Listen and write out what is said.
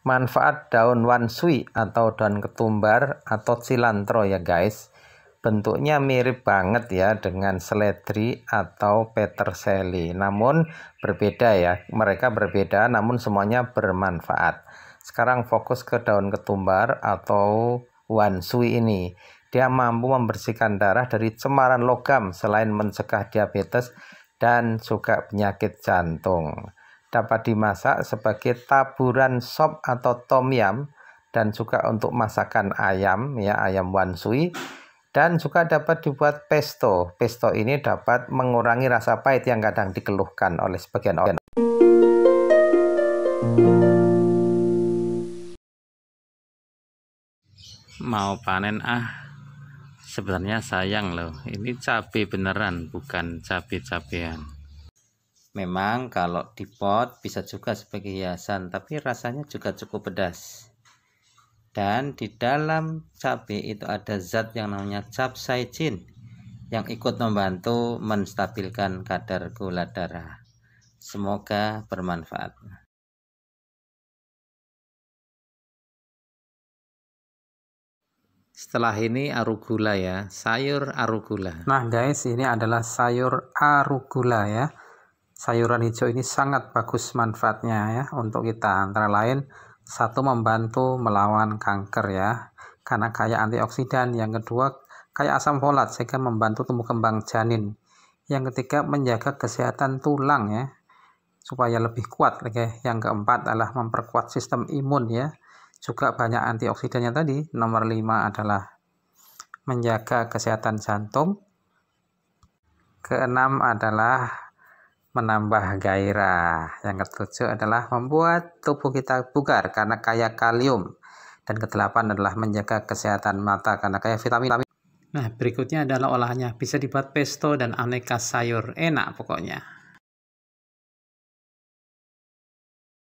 manfaat daun wansui atau daun ketumbar atau cilantro ya guys bentuknya mirip banget ya dengan seledri atau peterseli namun berbeda ya mereka berbeda namun semuanya bermanfaat sekarang fokus ke daun ketumbar atau wansui ini dia mampu membersihkan darah dari cemaran logam selain mencegah diabetes dan juga penyakit jantung dapat dimasak sebagai taburan sop atau tom yam dan juga untuk masakan ayam ya ayam wansui dan juga dapat dibuat pesto. Pesto ini dapat mengurangi rasa pahit yang kadang dikeluhkan oleh sebagian orang. Mau panen ah. Sebenarnya sayang loh. Ini cabai beneran bukan cabai-cabean. Memang kalau di pot bisa juga sebagai hiasan, tapi rasanya juga cukup pedas. Dan di dalam cabai itu ada zat yang namanya capsaicin yang ikut membantu menstabilkan kadar gula darah. Semoga bermanfaat. Setelah ini arugula ya, sayur arugula. Nah guys, ini adalah sayur arugula ya sayuran hijau ini sangat bagus manfaatnya ya untuk kita antara lain satu membantu melawan kanker ya karena kaya antioksidan yang kedua kaya asam folat sehingga membantu tumbuh kembang janin yang ketiga menjaga kesehatan tulang ya supaya lebih kuat oke yang keempat adalah memperkuat sistem imun ya juga banyak antioksidannya tadi nomor lima adalah menjaga kesehatan jantung keenam adalah menambah gairah. Yang ketujuh adalah membuat tubuh kita bugar karena kaya kalium. Dan kedelapan adalah menjaga kesehatan mata karena kaya vitamin. Nah, berikutnya adalah olahannya. Bisa dibuat pesto dan aneka sayur. Enak pokoknya.